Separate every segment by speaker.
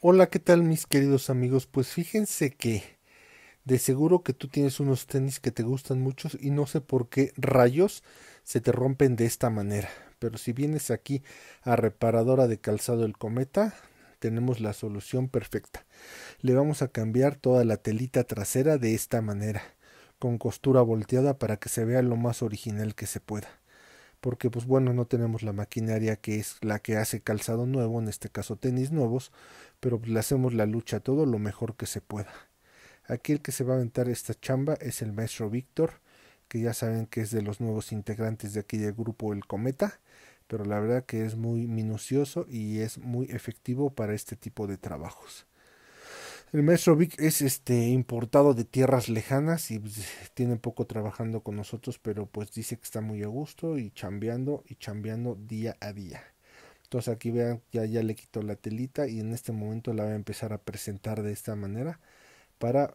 Speaker 1: Hola, ¿qué tal mis queridos amigos? Pues fíjense que de seguro que tú tienes unos tenis que te gustan mucho y no sé por qué rayos se te rompen de esta manera. Pero si vienes aquí a reparadora de calzado el cometa, tenemos la solución perfecta. Le vamos a cambiar toda la telita trasera de esta manera, con costura volteada para que se vea lo más original que se pueda porque pues bueno, no tenemos la maquinaria que es la que hace calzado nuevo, en este caso tenis nuevos, pero pues, le hacemos la lucha todo lo mejor que se pueda. Aquí el que se va a aventar esta chamba es el maestro Víctor, que ya saben que es de los nuevos integrantes de aquí del grupo El Cometa, pero la verdad que es muy minucioso y es muy efectivo para este tipo de trabajos. El maestro Vic es este importado de tierras lejanas y pues, tiene poco trabajando con nosotros, pero pues dice que está muy a gusto y chambeando y chambeando día a día. Entonces aquí vean, ya, ya le quitó la telita y en este momento la voy a empezar a presentar de esta manera para,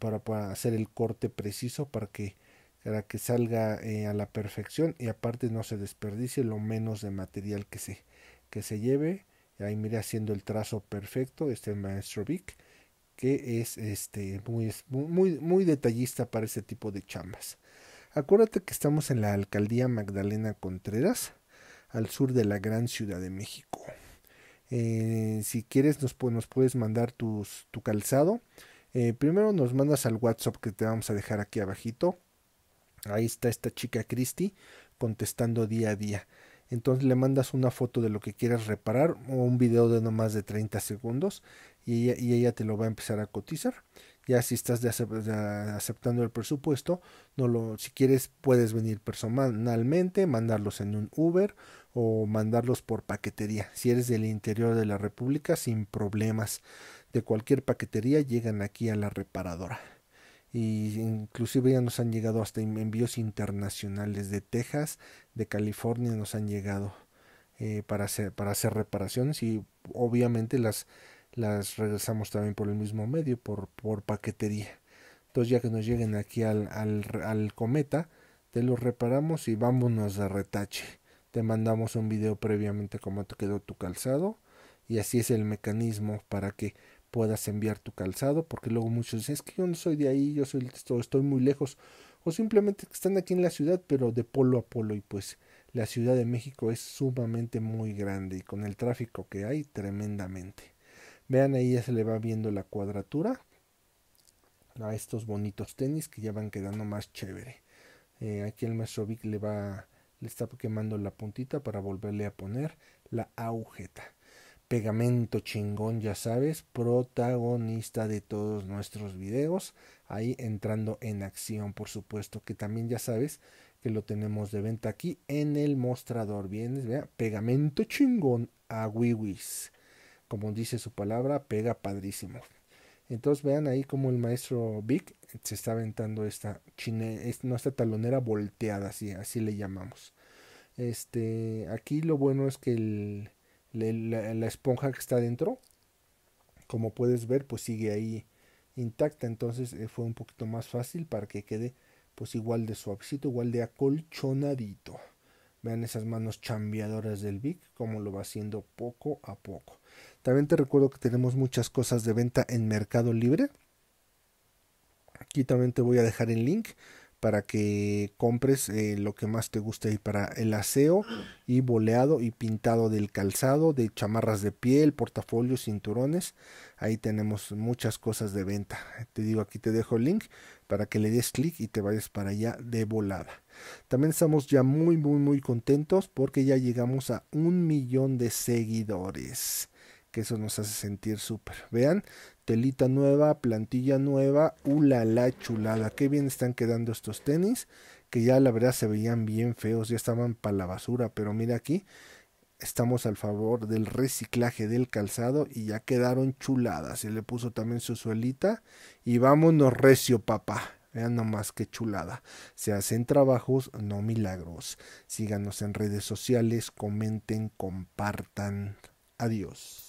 Speaker 1: para, para hacer el corte preciso para que, para que salga eh, a la perfección y aparte no se desperdicie lo menos de material que se, que se lleve. Ahí mire haciendo el trazo perfecto, este maestro Vic que es este, muy, muy, muy detallista para ese tipo de chambas. Acuérdate que estamos en la alcaldía Magdalena Contreras, al sur de la gran Ciudad de México. Eh, si quieres nos, nos puedes mandar tus, tu calzado. Eh, primero nos mandas al WhatsApp que te vamos a dejar aquí abajito. Ahí está esta chica Christy contestando día a día. Entonces le mandas una foto de lo que quieras reparar o un video de no más de 30 segundos y ella, te lo va a empezar a cotizar. Ya si estás aceptando el presupuesto, no lo, si quieres puedes venir personalmente, mandarlos en un Uber o mandarlos por paquetería. Si eres del interior de la República, sin problemas. De cualquier paquetería llegan aquí a la reparadora y inclusive ya nos han llegado hasta envíos internacionales de Texas, de California nos han llegado eh, para hacer para hacer reparaciones y obviamente las las regresamos también por el mismo medio, por, por paquetería. Entonces ya que nos lleguen aquí al, al, cometa, te los reparamos y vámonos a retache. Te mandamos un video previamente cómo te quedó tu calzado y así es el mecanismo para que puedas enviar tu calzado, porque luego muchos dicen, es que yo no soy de ahí, yo soy, estoy muy lejos, o simplemente que están aquí en la ciudad, pero de polo a polo, y pues la Ciudad de México es sumamente muy grande y con el tráfico que hay, tremendamente. Vean ahí ya se le va viendo la cuadratura a estos bonitos tenis que ya van quedando más chévere. Eh, aquí el maestro Vic le va le está quemando la puntita para volverle a poner la agujeta. Pegamento chingón, ya sabes, protagonista de todos nuestros videos. Ahí entrando en acción, por supuesto, que también ya sabes que lo tenemos de venta aquí en el mostrador. Vienes, vea, pegamento chingón a Wiwis como dice su palabra, pega padrísimo. Entonces vean ahí como el maestro Vic se está aventando esta chine, no talonera volteada, así, así le llamamos. Este, aquí lo bueno es que la, esponja que está dentro, como puedes ver, pues sigue ahí intacta. Entonces eh, fue un poquito más fácil para que quede pues igual de suavecito, igual de acolchonadito. Vean esas manos chambeadoras del Vic, Como lo va haciendo poco a poco. También te recuerdo que tenemos muchas cosas de venta en Mercado Libre. Aquí también te voy a dejar el link para que compres eh, lo que más te guste y para el aseo y boleado y pintado del calzado, de chamarras de piel, portafolios, cinturones. Ahí tenemos muchas cosas de venta. Te digo, aquí te dejo el link para que le des clic y te vayas para allá de volada. También estamos ya muy, muy, muy contentos porque ya llegamos a un millón de seguidores que eso nos hace sentir súper. Vean, telita nueva, plantilla nueva, ulala chulada. Qué bien están quedando estos tenis, que ya la verdad se veían bien feos, ya estaban para la basura, pero mira aquí, estamos al favor del reciclaje del calzado y ya quedaron chuladas. Se le puso también su suelita y vámonos recio, papá. Vean nomás que chulada. Se hacen trabajos, no milagros. Síganos en redes sociales, comenten, compartan. Adiós.